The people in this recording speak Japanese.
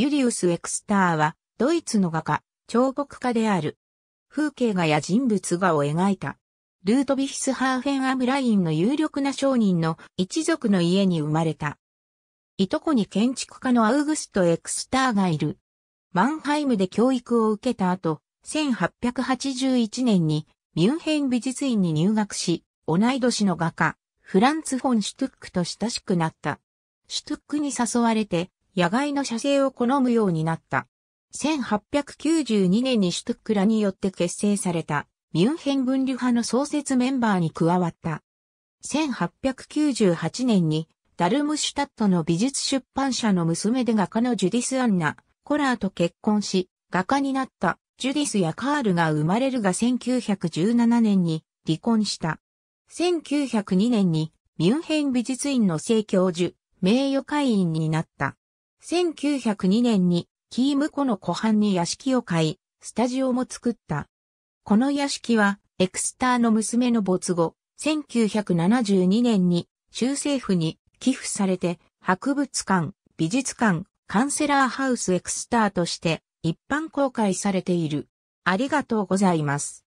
ユリウス・エクスターは、ドイツの画家、彫刻家である。風景画や人物画を描いた。ルートヴィヒスハーフェンアムラインの有力な商人の一族の家に生まれた。いとこに建築家のアウグスト・エクスターがいる。マンハイムで教育を受けた後、1881年にミュンヘン美術院に入学し、同い年の画家、フランツ・フォン・シュトゥックと親しくなった。シュトゥックに誘われて、野外の射精を好むようになった。1892年にシュトックラによって結成されたミュンヘン分離派の創設メンバーに加わった。1898年にダルムシュタットの美術出版社の娘で画家のジュディス・アンナ・コラーと結婚し、画家になったジュディスやカールが生まれるが1917年に離婚した。1902年にミュンヘン美術院の正教授、名誉会員になった。1902年にキーム湖の湖畔に屋敷を買い、スタジオも作った。この屋敷は、エクスターの娘の没後、1972年に州政府に寄付されて、博物館、美術館、カンセラーハウスエクスターとして一般公開されている。ありがとうございます。